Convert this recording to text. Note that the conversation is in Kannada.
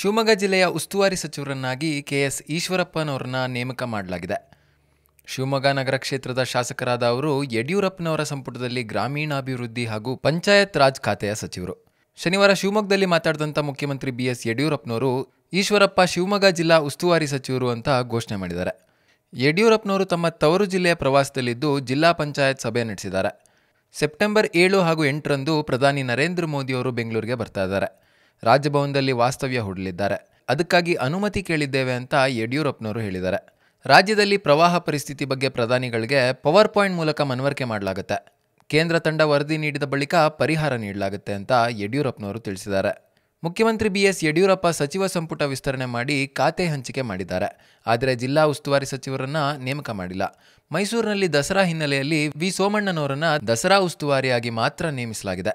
ಶಿವಮೊಗ್ಗ ಜಿಲ್ಲೆಯ ಉಸ್ತುವಾರಿ ಸಚಿವರನ್ನಾಗಿ ಕೆ ಎಸ್ ಈಶ್ವರಪ್ಪನವರನ್ನ ನೇಮಕ ಮಾಡಲಾಗಿದೆ ಶಿವಮೊಗ್ಗ ನಗರ ಕ್ಷೇತ್ರದ ಶಾಸಕರಾದ ಅವರು ಯಡಿಯೂರಪ್ಪನವರ ಸಂಪುಟದಲ್ಲಿ ಗ್ರಾಮೀಣಾಭಿವೃದ್ಧಿ ಹಾಗೂ ಪಂಚಾಯತ್ ರಾಜ್ ಖಾತೆಯ ಸಚಿವರು ಶನಿವಾರ ಶಿವಮೊಗ್ಗದಲ್ಲಿ ಮಾತಾಡಿದಂಥ ಮುಖ್ಯಮಂತ್ರಿ ಬಿ ಎಸ್ ಯಡಿಯೂರಪ್ಪನವರು ಈಶ್ವರಪ್ಪ ಶಿವಮೊಗ್ಗ ಜಿಲ್ಲಾ ಉಸ್ತುವಾರಿ ಸಚಿವರು ಅಂತ ಘೋಷಣೆ ಮಾಡಿದ್ದಾರೆ ಯಡಿಯೂರಪ್ಪನವರು ತಮ್ಮ ತವರು ಜಿಲ್ಲೆಯ ಪ್ರವಾಸದಲ್ಲಿದ್ದು ಜಿಲ್ಲಾ ಪಂಚಾಯತ್ ಸಭೆ ನಡೆಸಿದ್ದಾರೆ ಸೆಪ್ಟೆಂಬರ್ ಏಳು ಹಾಗೂ ಎಂಟರಂದು ಪ್ರಧಾನಿ ನರೇಂದ್ರ ಮೋದಿಯವರು ಬೆಂಗಳೂರಿಗೆ ಬರ್ತಾ ಇದ್ದಾರೆ ರಾಜಭವನದಲ್ಲಿ ವಾಸ್ತವ್ಯ ಹೂಡಲಿದ್ದಾರೆ ಅದಕ್ಕಾಗಿ ಅನುಮತಿ ಕೇಳಿದ್ದೇವೆ ಅಂತ ಯಡಿಯೂರಪ್ಪನವರು ಹೇಳಿದ್ದಾರೆ ರಾಜ್ಯದಲ್ಲಿ ಪ್ರವಾಹ ಪರಿಸ್ಥಿತಿ ಬಗ್ಗೆ ಪ್ರಧಾನಿಗಳಿಗೆ ಪವರ್ ಪಾಯಿಂಟ್ ಮೂಲಕ ಮನವರಿಕೆ ಮಾಡಲಾಗುತ್ತೆ ಕೇಂದ್ರ ತಂಡ ವರದಿ ನೀಡಿದ ಬಳಿಕ ಪರಿಹಾರ ನೀಡಲಾಗುತ್ತೆ ಅಂತ ಯಡಿಯೂರಪ್ಪನವರು ತಿಳಿಸಿದ್ದಾರೆ ಮುಖ್ಯಮಂತ್ರಿ ಬಿ ಎಸ್ ಯಡಿಯೂರಪ್ಪ ಸಚಿವ ಸಂಪುಟ ವಿಸ್ತರಣೆ ಮಾಡಿ ಖಾತೆ ಹಂಚಿಕೆ ಮಾಡಿದ್ದಾರೆ ಆದರೆ ಜಿಲ್ಲಾ ಉಸ್ತುವಾರಿ ಸಚಿವರನ್ನ ನೇಮಕ ಮಾಡಿಲ್ಲ ಮೈಸೂರಿನಲ್ಲಿ ದಸರಾ ಹಿನ್ನೆಲೆಯಲ್ಲಿ ವಿ ಸೋಮಣ್ಣನವರನ್ನ ದಸರಾ ಉಸ್ತುವಾರಿಯಾಗಿ ಮಾತ್ರ ನೇಮಿಸಲಾಗಿದೆ